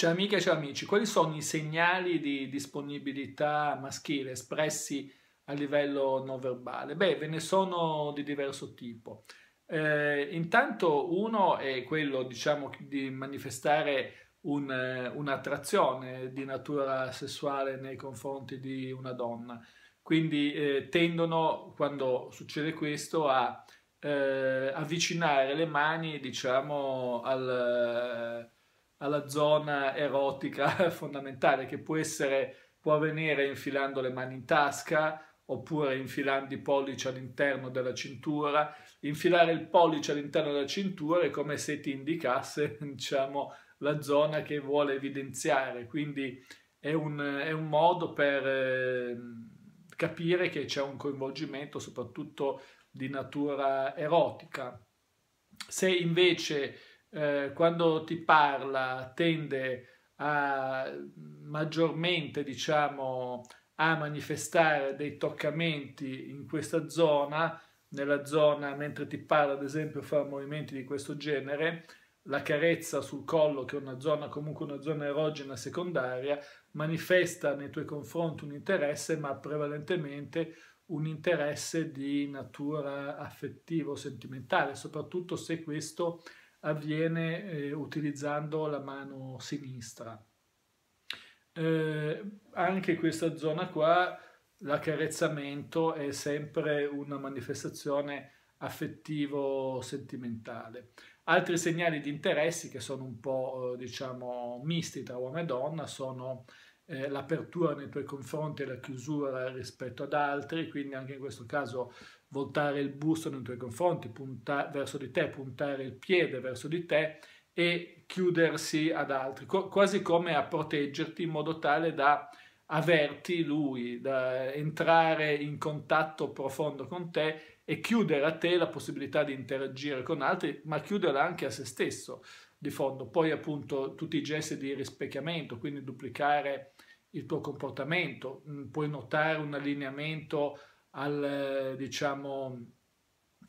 Ciao amiche e ciao amici, quali sono i segnali di disponibilità maschile espressi a livello non verbale? Beh, ve ne sono di diverso tipo. Eh, intanto uno è quello, diciamo, di manifestare eh, un'attrazione di natura sessuale nei confronti di una donna. Quindi eh, tendono, quando succede questo, a eh, avvicinare le mani, diciamo, al alla zona erotica fondamentale che può essere, può avvenire infilando le mani in tasca oppure infilando i pollici all'interno della cintura. Infilare il pollice all'interno della cintura è come se ti indicasse, diciamo, la zona che vuole evidenziare, quindi è un, è un modo per eh, capire che c'è un coinvolgimento soprattutto di natura erotica. Se invece eh, quando ti parla tende a maggiormente diciamo a manifestare dei toccamenti in questa zona, nella zona mentre ti parla ad esempio fa movimenti di questo genere, la carezza sul collo che è una zona comunque una zona erogena secondaria manifesta nei tuoi confronti un interesse ma prevalentemente un interesse di natura affettivo sentimentale soprattutto se questo avviene eh, utilizzando la mano sinistra. Eh, anche questa zona qua, l'accarezzamento è sempre una manifestazione affettivo-sentimentale. Altri segnali di interessi che sono un po' eh, diciamo misti tra uomo e donna sono eh, l'apertura nei tuoi confronti e la chiusura rispetto ad altri, quindi anche in questo caso voltare il busto nei tuoi confronti, puntare verso di te, puntare il piede verso di te e chiudersi ad altri, co- quasi come a proteggerti in modo tale da averti lui, da entrare in contatto profondo con te e chiudere a te la possibilità di interagire con altri, ma chiuderla anche a se stesso di fondo. Poi appunto tutti i gesti di rispecchiamento, quindi duplicare il tuo comportamento, mm, puoi notare un allineamento al, diciamo,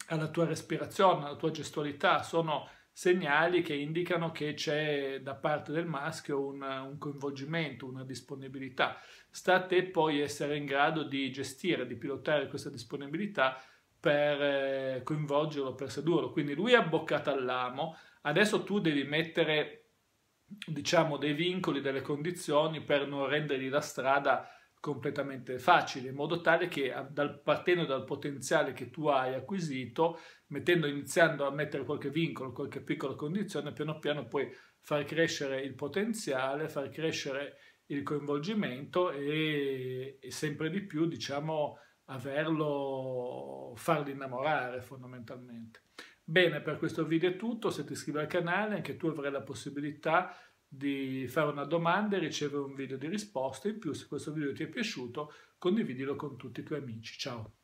alla tua respirazione, alla tua gestualità, sono segnali che indicano che c'è da parte del maschio una, un coinvolgimento, una disponibilità. Sta a te poi essere in grado di gestire, di pilotare questa disponibilità per eh, coinvolgerlo, per sedurlo. Quindi lui è abboccato all'amo, adesso tu devi mettere diciamo dei vincoli, delle condizioni per non rendergli la strada completamente facile, in modo tale che dal, partendo dal potenziale che tu hai acquisito, mettendo, iniziando a mettere qualche vincolo, qualche piccola condizione, piano piano puoi far crescere il potenziale, far crescere il coinvolgimento e, e sempre di più, diciamo, averlo, farlo innamorare fondamentalmente. Bene, per questo video è tutto, se ti iscrivi al canale anche tu avrai la possibilità di fare una domanda e ricevere un video di risposta. In più, se questo video ti è piaciuto, condividilo con tutti i tuoi amici. Ciao!